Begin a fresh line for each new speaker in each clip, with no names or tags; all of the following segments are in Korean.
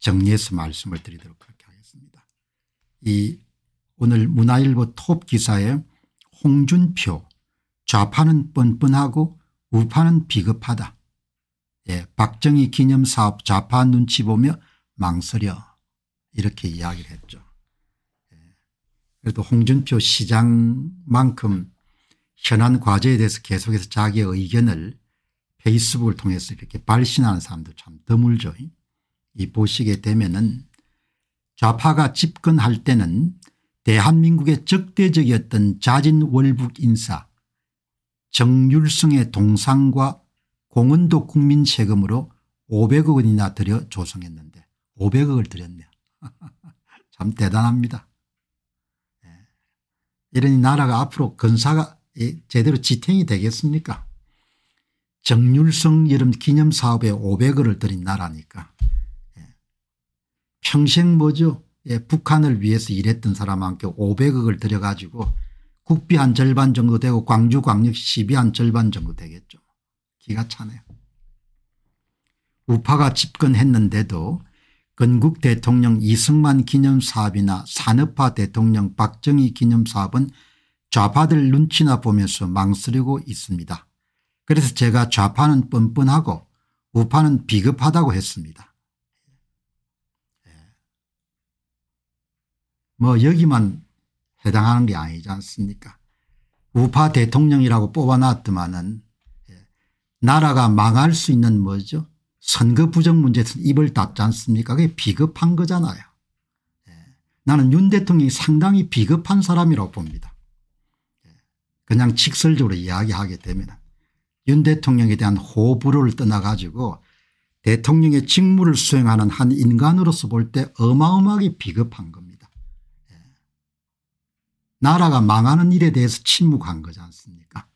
정리해서 말씀을 드리도록 그렇게 하겠습니다. 이 오늘 문화일보 톱 기사에 홍준표 좌파는 뻔뻔하고 우파는 비겁하다. 예, 박정희 기념사업 좌파 눈치 보며 망설여 이렇게 이야기를 했죠. 예, 그래도 홍준표 시장만큼 현안 과제에 대해서 계속해서 자기의 의견을 페이스북을 통해서 이렇게 발신하는 사람도 참 드물죠. 이 보시게 되면은 좌파가 집권할 때는 대한민국의 적대적이었던 자진월북 인사 정율성의 동상과 공은도 국민 세금으로 500억 원이나 들여 조성했는데 500억을 들였네요. 참 대단합니다. 예. 이러니 나라가 앞으로 근사가 제대로 지탱이 되겠습니까 정률성 여름 기념사업에 500억을 들인 나라니까. 평생 뭐죠 예, 북한을 위해서 일했던 사람한테 500억을 들여가지고 국비 한 절반 정도 되고 광주 광역 시비 한 절반 정도 되겠죠. 기가 차네요. 우파가 집권했는데도 건국 대통령 이승만 기념사업이나 산업화 대통령 박정희 기념사업은 좌파들 눈치나 보면서 망설이고 있습니다. 그래서 제가 좌파는 뻔뻔하고 우파는 비겁하다고 했습니다. 뭐 여기만 해당하는 게 아니지 않습니까 우파 대통령이라고 뽑아놨더만은 예, 나라가 망할 수 있는 뭐죠 선거 부정 문제에서 입을 닫지 않습니까 그게 비겁한 거잖아요. 예, 나는 윤 대통령이 상당히 비겁한 사람이라고 봅니다. 예, 그냥 직설적으로 이야기하게 됩니다 윤 대통령에 대한 호불호를 떠나가지고 대통령의 직무를 수행하는 한 인간으로서 볼 때 어마어마하게 비겁한 겁니다. 나라가 망하는 일에 대해서 침묵한 거지 않습니까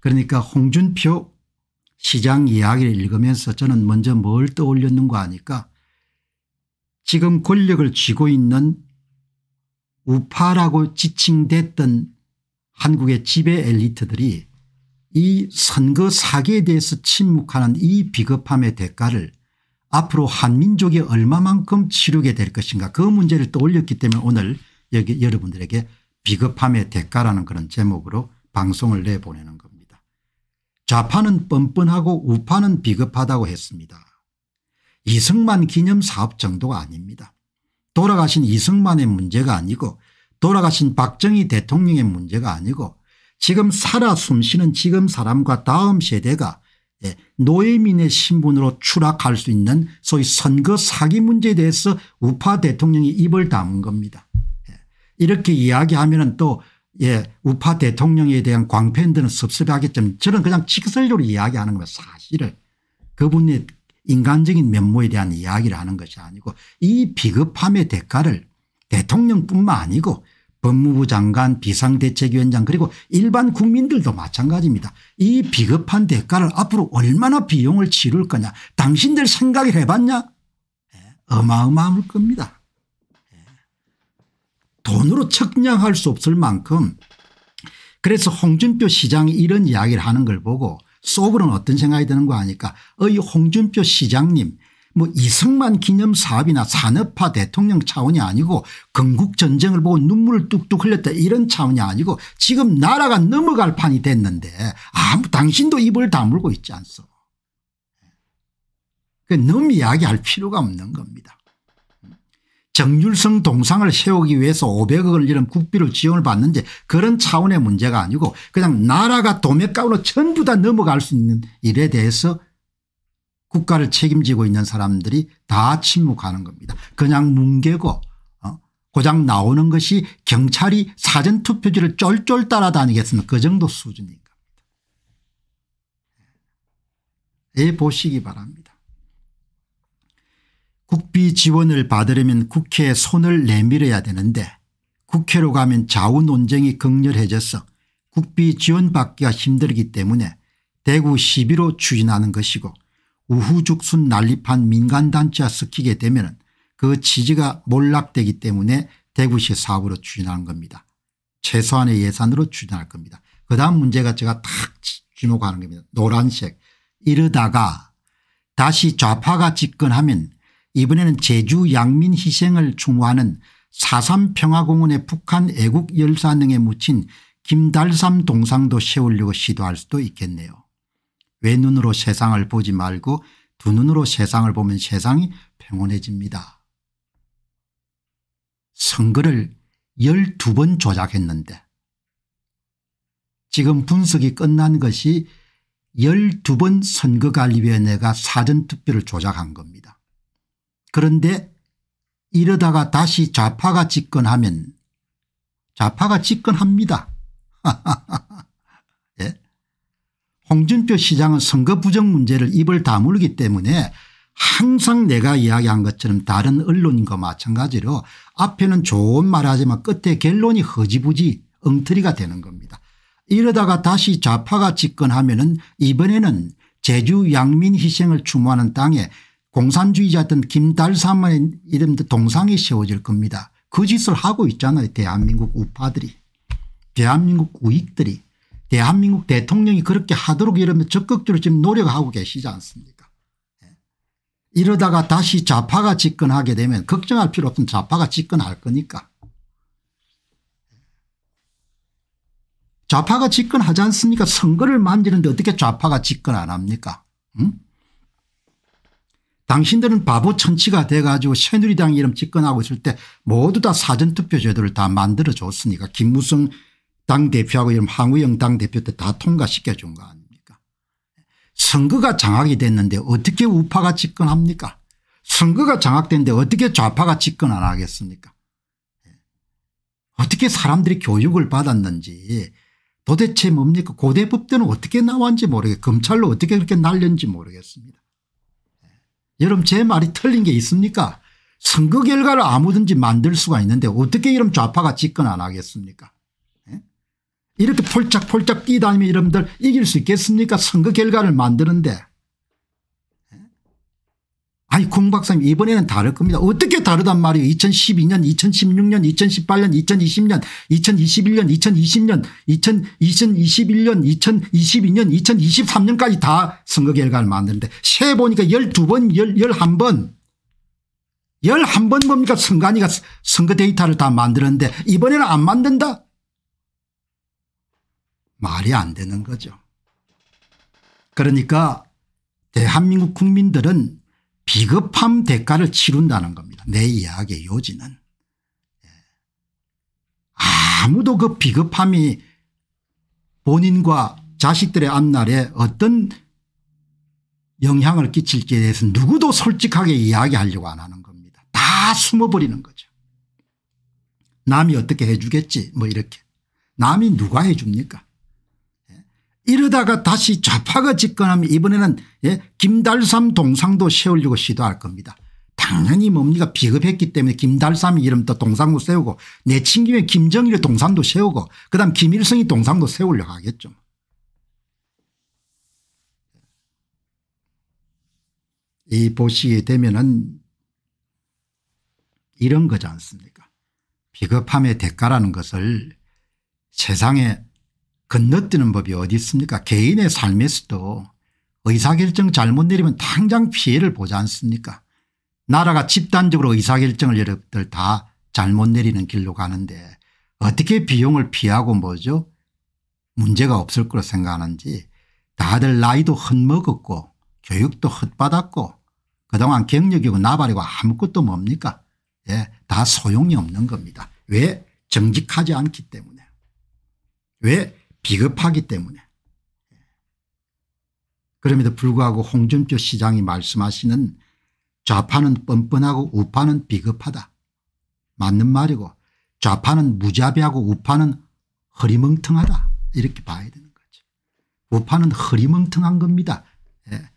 그러니까 홍준표 시장 이야기를 읽으면서 저는 먼저 뭘 떠올렸는가 하니까 지금 권력을 쥐고 있는 우파라고 지칭됐던 한국의 지배 엘리트들이 이 선거 사기에 대해서 침묵하는 이 비겁함의 대가를 앞으로 한민족이 얼마만큼 치르게 될 것인가 그 문제를 떠올렸기 때문에 오늘 여기 여러분들에게 비겁함의 대가라는 그런 제목으로 방송을 내보내는 겁니다. 좌파는 뻔뻔하고 우파는 비겁하다고 했습니다. 이승만 기념 사업 정도가 아닙니다. 돌아가신 이승만의 문제가 아니고 돌아가신 박정희 대통령의 문제가 아니고 지금 살아 숨쉬는 지금 사람과 다음 세대가 예, 노예민의 신분으로 추락할 수 있는 소위 선거 사기 문제에 대해서 우파 대통령이 입을 담은 겁니다. 이렇게 이야기하면 또 예, 우파 대통령에 대한 광팬들은 섭섭하겠지만 저는 그냥 직설적으로 이야기하는 거예요. 사실을 그분의 인간적인 면모에 대한 이야기를 하는 것이 아니고 이 비겁함의 대가를 대통령뿐만 아니고 법무부 장관 비상대책위원장 그리고 일반 국민들도 마찬가지입니다. 이 비겁한 대가를 앞으로 얼마나 비용을 치룰 거냐 당신들 생각을 해봤냐 예, 어마어마할 겁니다. 단으로 측량할 수 없을 만큼 그래서 홍준표 시장이 이런 이야기를 하는 걸 보고 속으로는 어떤 생각이 드는 거 아니까 어이 홍준표 시장님 뭐 이승만 기념 사업이나 산업화 대통령 차원이 아니고 건국 전쟁을 보고 눈물을 뚝뚝 흘렸다 이런 차원이 아니고 지금 나라가 넘어갈 판이 됐는데 아무 당신도 입을 다물고 있지 않소. 그넘 이야기할 필요가 없는 겁니다. 정률성 동상을 세우기 위해서 500억을 이런 국비를 지원을 받는지 그런 차원의 문제가 아니고 그냥 나라가 도매가로 으 전부 다 넘어갈 수 있는 일에 대해서 국가를 책임지고 있는 사람들이 다 침묵하는 겁니다. 그냥 뭉개고 어, 고장 나오는 것이 경찰이 사전투표지를 쫄쫄 따라다니겠습니다. 그 정도 수준인 겁니다. 예, 예 보시기 바랍니다. 국비 지원을 받으려면 국회에 손을 내밀어야 되는데 국회로 가면 좌우 논쟁이 격렬해져서 국비 지원받기가 힘들기 때문에 대구 시비로 추진하는 것이고 우후죽순 난립한 민간단체와 섞이게 되면 그 취지가 몰락되기 때문에 대구시 사업으로 추진하는 겁니다. 최소한의 예산으로 추진할 겁니다. 그 다음 문제가 제가 탁 주목하는 겁니다. 노란색 이러다가 다시 좌파가 집권하면 이번에는 제주 양민 희생을 충호하는 4.3 평화공원의 북한 애국 열사능에 묻힌 김달삼 동상도 세우려고 시도할 수도 있겠네요. 외눈으로 세상을 보지 말고 두 눈으로 세상을 보면 세상이 평온해집니다. 선거를 12번 조작했는데 지금 분석이 끝난 것이 12번 선거관리위원회가 사전투표를 조작한 겁니다. 그런데 이러다가 다시 좌파가 집권하면 좌파가 집권합니다. 예? 홍준표 시장은 선거 부정 문제를 입을 다물기 때문에 항상 내가 이야기한 것처럼 다른 언론인과 마찬가지로 앞에는 좋은 말하지만 끝에 결론이 허지부지 엉터리가 되는 겁니다. 이러다가 다시 좌파가 집권하면 이번에는 제주 양민 희생을 추모하는 땅에 공산주의자였던 김달삼의 이름도 동상이 세워질 겁니다. 그 짓을 하고 있잖아요. 대한민국 우파들이 대한민국 우익들이 대한민국 대통령이 그렇게 하도록 이러면 적극적으로 지금 노력하고 계시지 않습니까 예. 이러다가 다시 좌파가 집권하게 되면 걱정할 필요 없는 좌파가 집권할 거니까 예. 좌파가 집권하지 않습니까 선거를 만지는데 어떻게 좌파가 집권 안 합니까 응? 당신들은 바보 천치가 돼가지고 새누리당 이름 집권하고 있을 때 모두 다 사전투표 제도를 다 만들어 줬으니까 김무성 당대표하고 이름 황우영 당대표 때 다 통과시켜 준 거 아닙니까 선거가 장악이 됐는데 어떻게 우파가 집권합니까 선거가 장악됐는데 어떻게 좌파가 집권 안 하겠습니까 예. 어떻게 사람들이 교육을 받았는지 도대체 뭡니까 고대법대는 어떻게 나왔는지 모르겠 검찰로 어떻게 그렇게 날렸는지 모르겠습니다. 여러분 제 말이 틀린 게 있습니까 선거 결과를 아무든지 만들 수가 있는데 어떻게 이런 좌파가 집권 안 하겠습니까 예? 이렇게 폴짝폴짝 뛰다니면 여러분들 이길 수 있겠습니까 선거 결과를 만드는데 아이 공 박사님 이번에는 다를 겁니다. 어떻게 다르단 말이에요. 2012년 2016년 2018년 2020년 2021년 2020년 2021년 2022년 2023년까지 다 선거 결과를 만드는데 세 보니까 12번 11번 11번 뭡니까 선관위가 선거 데이터를 다 만드는데 이번에는 안 만든다. 말이 안 되는 거죠. 그러니까 대한민국 국민들은 비겁함 대가를 치른다는 겁니다. 내 이야기의 요지는. 예. 아무도 그 비겁함이 본인과 자식들의 앞날에 어떤 영향을 끼칠지에 대해서 누구도 솔직하게 이야기하려고 안 하는 겁니다. 다 숨어버리는 거죠. 남이 어떻게 해주겠지 뭐 이렇게. 남이 누가 해줍니까 이러다가 다시 좌파가 집권하면 이번에는 예? 김달삼 동상도 세우려고 시도할 겁니다. 당연히 뭡니까 비겁했기 때문에 김달삼 이름도 동상도 세우고 내친김에 김정일의 동상도 세우고 그다음 김일성이 동상도 세우려고 하겠죠. 이 보시게 되면은 이런 거지 않습니까 비겁함의 대가라는 것을 세상에 건너뛰는 법이 어디 있습니까 개인의 삶에서도 의사결정 잘못 내리면 당장 피해를 보지 않습니까 나라가 집단적으로 의사결정을 여러분들 다 잘못 내리는 길로 가는데 어떻게 비용을 피하고 뭐죠 문제가 없을 거로 생각하는지 다들 나이도 헛먹었고 교육도 헛받았고 그동안 경력이고 나발이고 아무것도 뭡니까 예, 다 소용이 없는 겁니다. 왜 정직하지 않기 때문에 왜 비겁하기 때문에 그럼에도 불구하고 홍준표 시장이 말씀하시는 좌파는 뻔뻔하고 우파는 비겁하다. 맞는 말이고 좌파는 무자비하고 우파는 허리멍텅하다. 이렇게 봐야 되는 거죠. 우파는 허리멍텅한 겁니다. 예.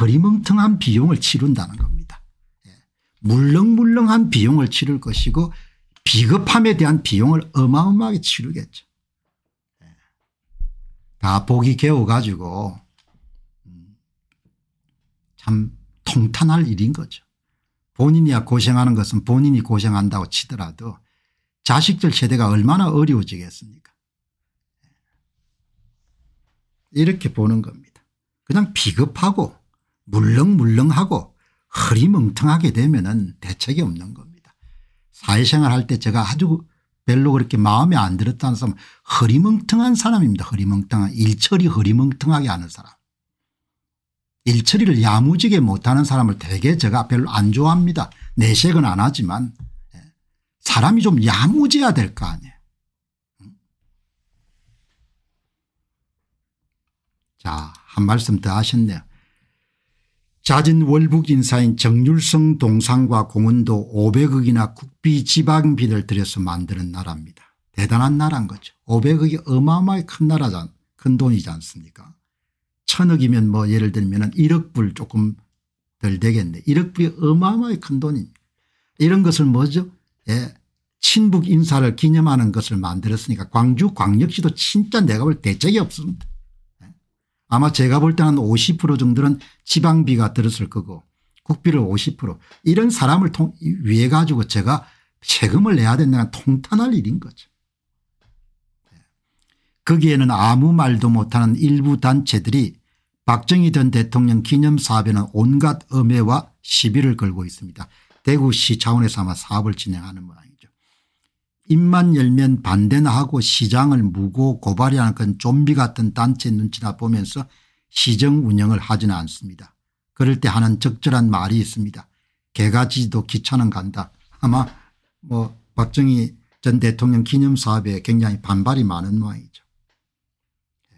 허리멍텅한 비용을 치른다는 겁니다. 예. 물렁물렁한 비용을 치를 것이고 비겁함에 대한 비용을 어마어마하게 치르겠죠. 다 복이 개워가지고 음, 참 통탄할 일인 거죠. 본인이야 고생하는 것은 본인이 고생한다고 치더라도 자식들 세대가 얼마나 어려워지겠습니까 이렇게 보는 겁니다. 그냥 비겁하고 물렁물렁하고 허리멍텅하게 되면 은 대책이 없는 겁니다. 사회생활 할 때 제가 아주 별로 그렇게 마음에 안 들었다는 사람 허리멍텅한 사람입니다. 허리멍텅한 일처리 허리멍텅하게 하는 사람. 일처리를 야무지게 못하는 사람을 되게 제가 별로 안 좋아합니다. 내색은 안 하지만 예. 사람이 좀 야무져야 될 거 아니에요. 자, 한 말씀 더 하셨네요. 자진 월북 인사인 정률성 동상과 공원도 500억이나 국비 지방비를 들여서 만드는 나라입니다. 대단한 나라인 거죠. 500억이 어마어마하게 큰 나라잖 큰 돈이지 않습니까 천억이면 뭐 예를 들면 1억불 조금 덜 되겠네. 1억불이 어마어마하게 큰 돈입니다. 이런 것을 뭐죠 예. 친북 인사를 기념하는 것을 만들었으니까 광주 광역시도 진짜 내가 볼 대책이 없습니다. 아마 제가 볼 때는 50% 정도는 지방비가 들었을 거고 국비를 50% 이런 사람을 통, 위해 가지고 제가 세금을 내야 된다는 통탄할 일인 거죠. 네. 거기에는 아무 말도 못하는 일부 단체들이 박정희 전 대통령 기념 사업에는 온갖 음해와 시비를 걸고 있습니다. 대구시 차원에서 아마 사업을 진행하는 모양 입만 열면 반대나 하고 시장을 무고 고발이라는 건 좀비 같은 단체 눈치나 보면서 시정 운영을 하지는 않습니다. 그럴 때 하는 적절한 말이 있습니다. 개가 지도 기차는 간다. 아마 뭐 박정희 전 대통령 기념 사업에 굉장히 반발이 많은 모양이죠. 예,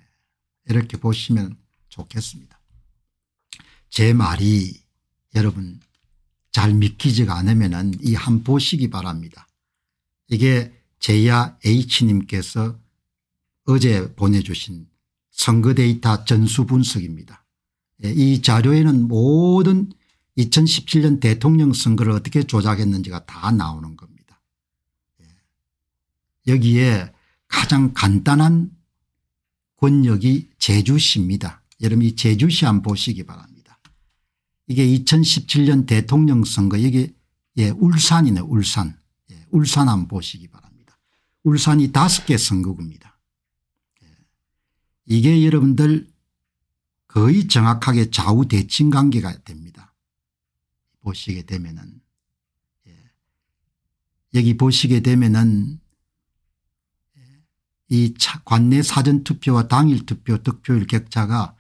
이렇게 보시면 좋겠습니다. 제 말이 여러분 잘 믿기지가 않으면 이 한 보시기 바랍니다. 이게 제야 H님께서 어제 보내주신 선거 데이터 전수 분석입니다. 예, 이 자료에는 모든 2017년 대통령 선거를 어떻게 조작했는지가 다 나오는 겁니다. 예, 여기에 가장 간단한 권역이 제주시입니다. 여러분 이 제주시 한번 보시기 바랍니다. 이게 2017년 대통령 선거 이게 예, 울산이네 울산. 울산 안 보시기 바랍니다. 울산이 다섯 개 선거구입니다. 예. 이게 여러분들 거의 정확하게 좌우 대칭 관계가 됩니다. 보시게 되면은 예. 여기 보시게 되면은 예. 이 관내 사전투표와 당일투표 득표율 격차가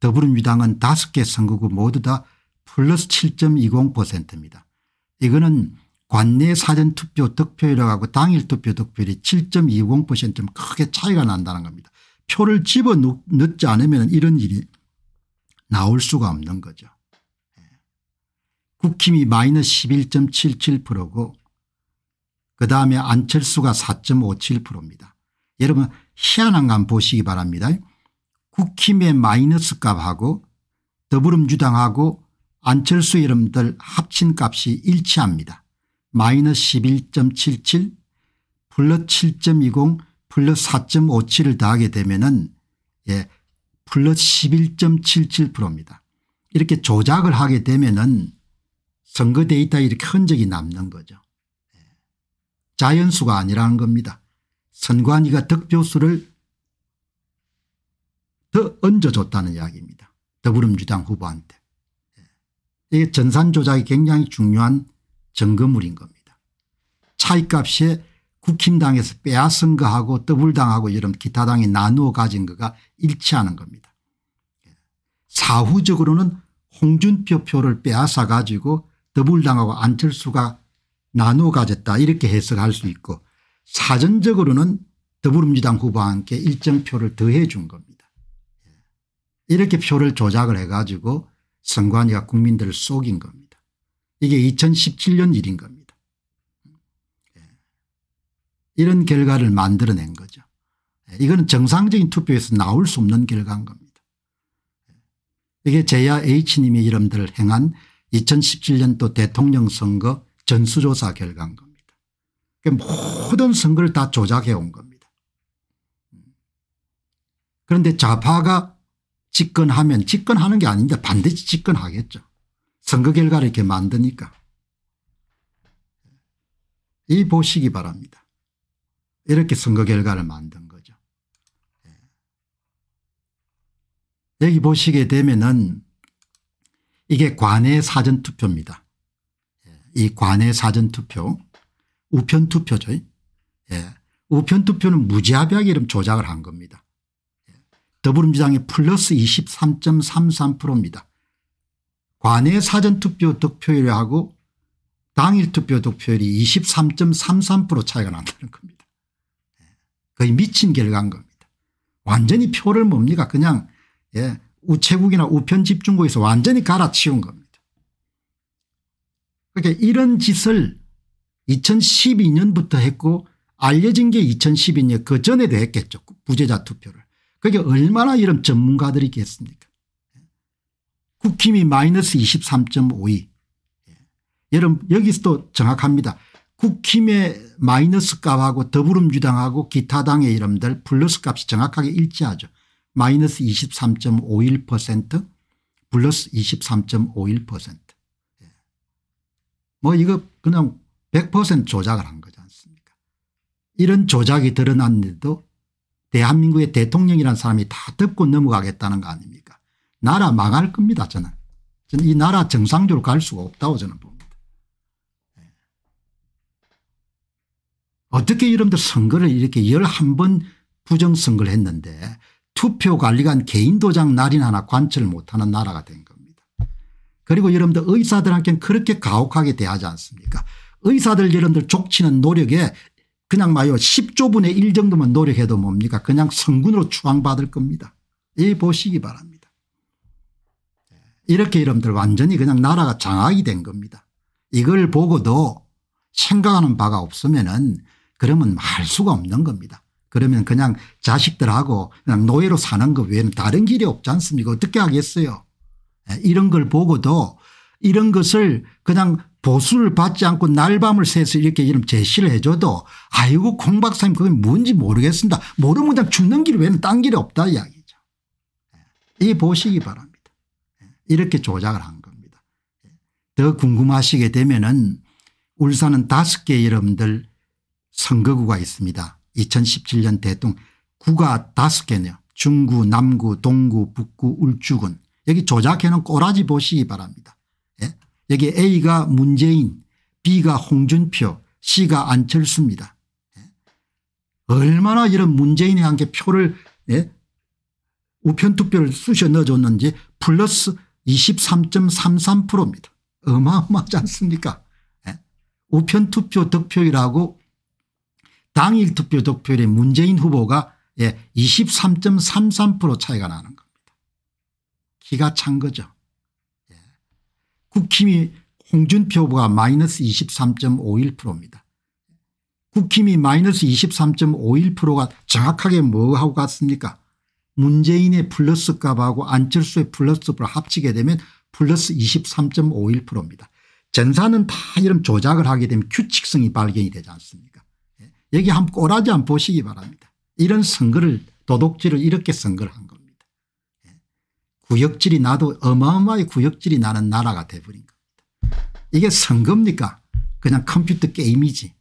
더불어민주당은 5개 선거구 모두 다 플러스 7.20%입니다. 이거는 관내 사전투표 득표율이라고 하고 당일 투표 득표율이 7.20%면 크게 차이가 난다는 겁니다. 표를 집어넣지 않으면 이런 일이 나올 수가 없는 거죠. 예. 국힘이 마이너스 11.77%고 그다음에 안철수가 4.57%입니다. 여러분 희한한 거 보시기 바랍니다. 국힘의 마이너스 값하고 더불어주당하고 안철수 여러분들 합친 값이 일치합니다. 마이너스 11.77 플러스 7.20 플러스 4.57을 더하게 되면은 예, 플러스 11.77%입니다. 이렇게 조작을 하게 되면은 선거 데이터에 이렇게 흔적이 남는 거죠. 예. 자연수가 아니라는 겁니다. 선관위가 득표수를 더 얹어줬다는 이야기입니다. 더불어민주당 후보한테. 예. 이게 전산 조작이 굉장히 중요한 점거물인 겁니다. 차이값에 국힘당에서 빼앗은 거하고 더블당하고 이런 기타당이 나누어 가진 거가 일치하는 겁니다. 사후적으로는 홍준표 표를 빼앗아 가지고 더불당하고 안철수가 나누어 가졌다 이렇게 해석할 수 있고 사전적으로는 더불어민주당 후보와 함께 일정 표를 더해 준 겁니다. 이렇게 표를 조작을 해 가지고 선관위가 국민들을 속인 겁니다. 이게 2017년 일인 겁니다. 예. 이런 결과를 만들어낸 거죠. 예, 이거는 정상적인 투표에서 나올 수 없는 결과인 겁니다. 예. 이게 제야 H님이 이름들을 행한 2017년도 대통령 선거 전수조사 결과인 겁니다. 모든 선거를 다 조작해 온 겁니다. 그런데 좌파가 집권하면 집권하는 게 아닌데 반드시 집권하겠죠. 선거 결과를 이렇게 만드니까. 이 보시기 바랍니다. 이렇게 선거 결과를 만든 거죠. 예. 여기 보시게 되면은 이게 관내 사전투표입니다. 예. 이 관내 사전투표 우편투표죠. 예. 우편투표는 무지하게 이름 조작을 한 겁니다. 예. 더불어민주당이 플러스 23.33%입니다. 관외 사전투표 득표율하고 당일 투표 득표율이 23.33% 차이가 난다는 겁니다. 예. 거의 미친 결과인 겁니다. 완전히 표를 뭡니까 그냥 예, 우체국이나 우편 집중고에서 완전히 갈아치운 겁니다. 그러니까 이런 짓을 2012년부터 했고 알려진 게 2012년 그 전에도 했겠죠. 부재자 투표를. 그게 얼마나 이런 전문가들이겠습니까 국힘이 마이너스 23.52 예. 여러분 여기서도 정확합니다. 국힘의 마이너스 값하고 더불음주당하고 기타당의 이름들 플러스 값이 정확하게 일치하죠. 마이너스 23.51% 플러스 23.51%. 예. 뭐 이거 그냥 100% 조작을 한 거지 않습니까 이런 조작이 드러났는데도 대한민국의 대통령이라는 사람이 다 덮고 넘어가겠다는 거 아닙니까 나라 망할 겁니다 저는. 저는 이 나라 정상적으로 갈 수가 없다고 저는 봅니다. 예. 어떻게 여러분들 선거를 이렇게 11번 부정선거를 했는데 투표관리관 개인도장 날인 하나 관철 못하는 나라가 된 겁니다. 그리고 여러분들 의사들한테는 그렇게 가혹하게 대하지 않습니까 의사들 여러분들 족치는 노력에 그냥 마요 10조분의 1 정도만 노력해도 뭡니까 그냥 성군으로 추앙받을 겁니다. 예 보시기 바랍니다. 이렇게 이름들 완전히 그냥 나라가 장악이 된 겁니다. 이걸 보고도 생각하는 바가 없으면은 그러면 할 수가 없는 겁니다. 그러면 그냥 자식들하고 그냥 노예로 사는 것 외에는 다른 길이 없지 않습니까? 어떻게 하겠어요? 예, 이런 걸 보고도 이런 것을 그냥 보수를 받지 않고 날밤을 새서 이렇게 이런 제시를 해줘도 아이고 콩 박사님 그게 뭔지 모르겠습니다. 모르면 그냥 죽는 길 외에는 딴 길이 없다 이야기죠. 예, 이 보시기 바랍니다. 이렇게 조작을 한 겁니다. 더 궁금하시게 되면은 울산은 다섯 개 여러분들 선거구가 있습니다. 2017년 대통령 구가 다섯 개네요. 중구 남구 동구 북구 울주군 여기 조작해놓은 꼬라지 보시기 바랍니다. 예? 여기 A가 문재인 B가 홍준표 C가 안철수입니다. 예? 얼마나 이런 문재인에 한게 표를 예? 우편투표를 쑤셔 넣어줬는지 플러스 23.33%입니다. 어마어마하지 않습니까? 예? 우편 투표 득표율하고 당일 투표 득표율의 문재인 후보가 23.33% 예, 차이가 나는 겁니다. 기가 찬 거죠. 예. 국힘이 홍준표 후보가 마이너스 23.51%입니다. 국힘이 마이너스 23.51%가 정확하게 뭐하고 같습니까 문재인의 플러스 값하고 안철수의 플러스 값을 합치게 되면 플러스 23.51%입니다. 전사는 다 이런 조작을 하게 되면 규칙성이 발견이 되지 않습니까 예. 여기 한 꼬라지 한 보시기 바랍니다. 이런 선거를 도덕질을 이렇게 선거를 한 겁니다. 예. 구역질이 나도 어마어마하게 구역질이 나는 나라가 돼버린 겁니다. 이게 선거입니까 그냥 컴퓨터 게임이지.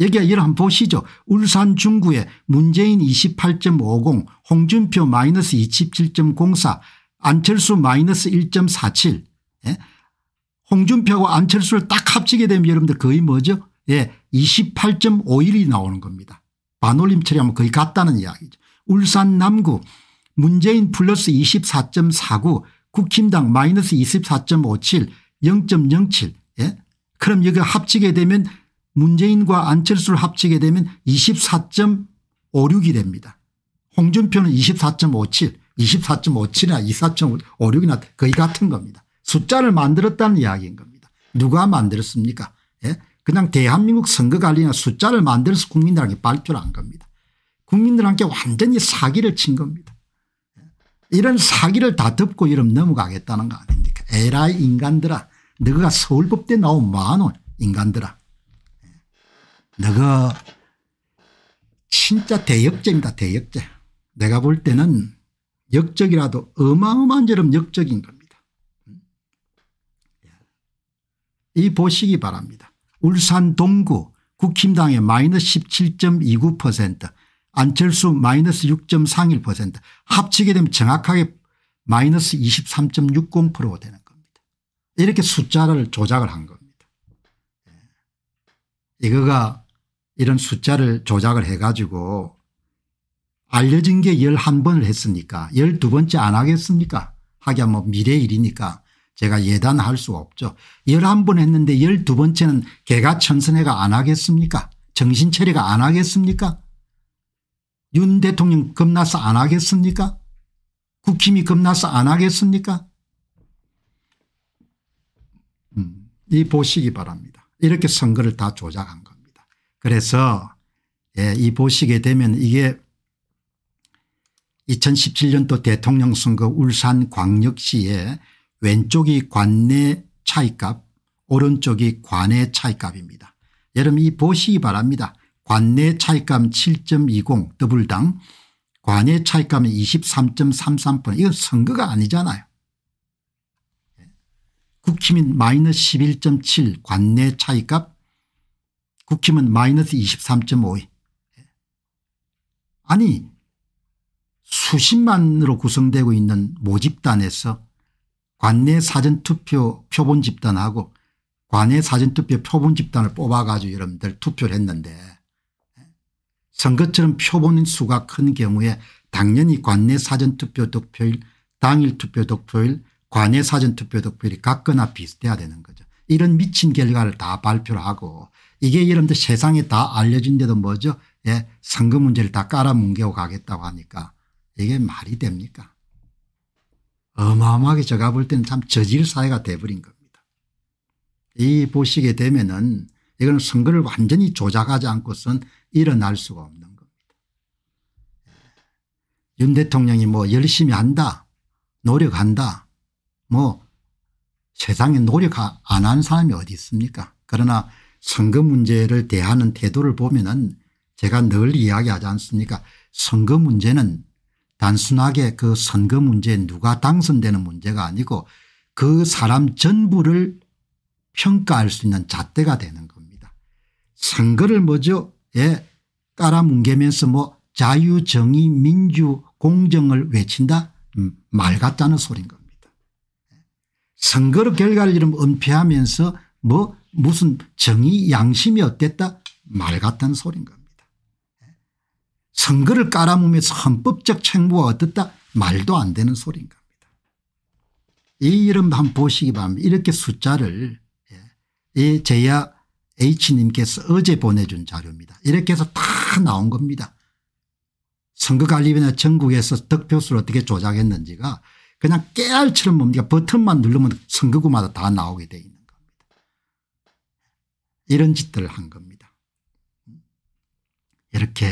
여기 이를 한번 보시죠. 울산 중구에 문재인 28.50 홍준표 마이너스 27.04 안철수 마이너스 1.47 예? 홍준표하고 안철수를 딱 합치게 되면 여러분들 거의 뭐죠 예, 28.51이 나오는 겁니다. 반올림 처리하면 거의 같다는 이야기죠. 울산 남구 문재인 플러스 24.49 국힘당 마이너스 24.57 0.07 예? 그럼 여기 합치게 되면 문재인과 안철수를 합치게 되면 24.56이 됩니다. 홍준표는 24.57 24.57이나 24.56이나 거의 같은 겁니다. 숫자를 만들었다는 이야기인 겁니다. 누가 만들었습니까 예? 그냥 대한민국 선거관리나 숫자를 만들어서 국민들에게 발표를 한 겁니다. 국민들한테 완전히 사기를 친 겁니다. 예? 이런 사기를 다 덮고 이름 넘어가겠다는 거 아닙니까 에라이 인간들아 너가 서울법대 나온 만원 인간들아 너가 진짜 대역죄입니다. 대역죄. 내가 볼 때는 역적이라도 어마어마한 저럼 역적인 겁니다. 예. 이 보시기 바랍니다. 울산 동구 국힘당의 마이너스 17.29% 안철수 마이너스 6.31% 합치게 되면 정확하게 마이너스 23.60%가 되는 겁니다. 이렇게 숫자를 조작을 한 겁니다. 예. 이거가 이런 숫자를 조작을 해가지고 알려진 게 11번을 했으니까 12번째 안 하겠습니까 하기야 뭐 미래 일이니까 제가 예단할 수 없죠. 11번 했는데 12번째는 개가 천선해가 안 하겠습니까 정신체리가 안 하겠습니까 윤 대통령 겁나서 안 하겠습니까 국힘이 겁나서 안 하겠습니까 음, 이 보시기 바랍니다. 이렇게 선거를 다 조작한 거. 그래서 예, 이 보시게 되면 이게 2017년도 대통령 선거 울산 광역시에 왼쪽이 관내 차이값 오른쪽이 관내 차이값입니다. 여러분 이 보시기 바랍니다. 관내 차이값 7.20 더블당 관내 차이값은 23.33% 이건 선거가 아니잖아요. 국힘인 마이너스 11.7 관내 차이값 국힘은 마이너스 23.5. 예. 아니 수십만으로 구성되고 있는 모집단에서 관내 사전투표 표본 집단하고 관내 사전투표 표본 집단을 뽑아가지고 여러분들 투표를 했는데 예. 선거처럼 표본 수가 큰 경우에 당연히 관내 사전투표 득표일 당일 투표 득표일 관내 사전투표 득표율이 같거나 비슷해야 되는 거죠. 이런 미친 결과를 다 발표를 하고 이게 여러분들 세상에 다 알려진데도 뭐죠 예, 선거 문제를 다 깔아뭉개고 가겠다고 하니까 이게 말이 됩니까 어마어마하게 제가 볼 때는 참 저질 사회가 돼버린 겁니다. 이 보시게 되면은 이건 선거를 완전히 조작하지 않고선 일어날 수가 없는 겁니다. 윤 대통령이 뭐 열심히 한다 노력한다 뭐 세상에 노력 안 한 사람이 어디 있습니까 그러나 선거 문제를 대하는 태도를 보면 은 제가 늘 이야기하지 않습니까 선거 문제는 단순하게 그 선거 문제 누가 당선되는 문제가 아니고 그 사람 전부를 평가할 수 있는 잣대가 되는 겁니다. 선거를 먼저 예 깔아뭉개면서 뭐 자유 정의 민주 공정을 외친다 음, 말 같다는 소린 겁니다. 예. 선거로 결과를 이름 은폐하면서 뭐 무슨 정의 양심이 어땠다 말 같은 소린 겁니다. 선거를 깔아먹으면서 헌법적 책무가 어떻다 말도 안 되는 소린 겁니다. 이 이름 한번 보시기 바랍니다. 이렇게 숫자를 예, 이 제야 H님께서 어제 보내준 자료입니다. 이렇게 해서 다 나온 겁니다. 선거관리위나 전국에서 득표수를 어떻게 조작했는지가 그냥 깨알처럼 뭡니까 버튼만 누르면 선거구마다 다 나오게 돼 있는 이런 짓들을 한 겁니다. 이렇게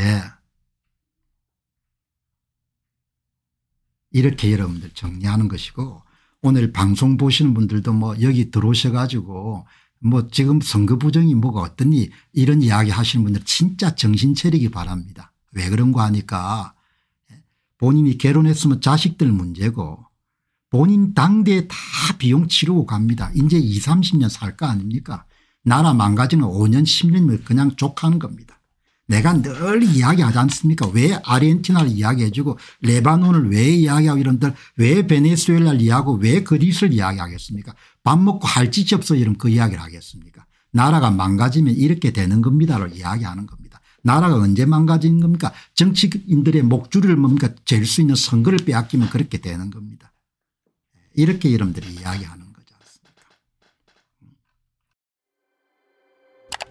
이렇게 여러분들 정리하는 것이고 오늘 방송 보시는 분들도 뭐 여기 들어오셔 가지고 뭐 지금 선거 부정이 뭐가 어떠니 이런 이야기 하시는 분들 진짜 정신 차리기 바랍니다. 왜 그런 거 하니까 본인이 결혼했으면 자식들 문제고 본인 당대에 다 비용 치르고 갑니다. 이제 20, 30년 살 거 아닙니까? 나라 망가지는 5년 10년을 그냥 족하는 겁니다. 내가 늘 이야기하지 않습니까 왜 아르헨티나를 이야기해주고 레바논을 왜 이야기하고 이런들 왜 베네수엘라를 이야기하고 왜 그리스를 이야기하겠습니까 밥 먹고 할 짓이 없어 이런 그 이야기를 하겠습니까 나라가 망가지면 이렇게 되는 겁니다를 이야기하는 겁니다. 나라가 언제 망가지 겁니까 정치인들의 목줄을 뭡니까 잴수 있는 선거를 빼앗기면 그렇게 되는 겁니다. 이렇게 이름들이 이야기하는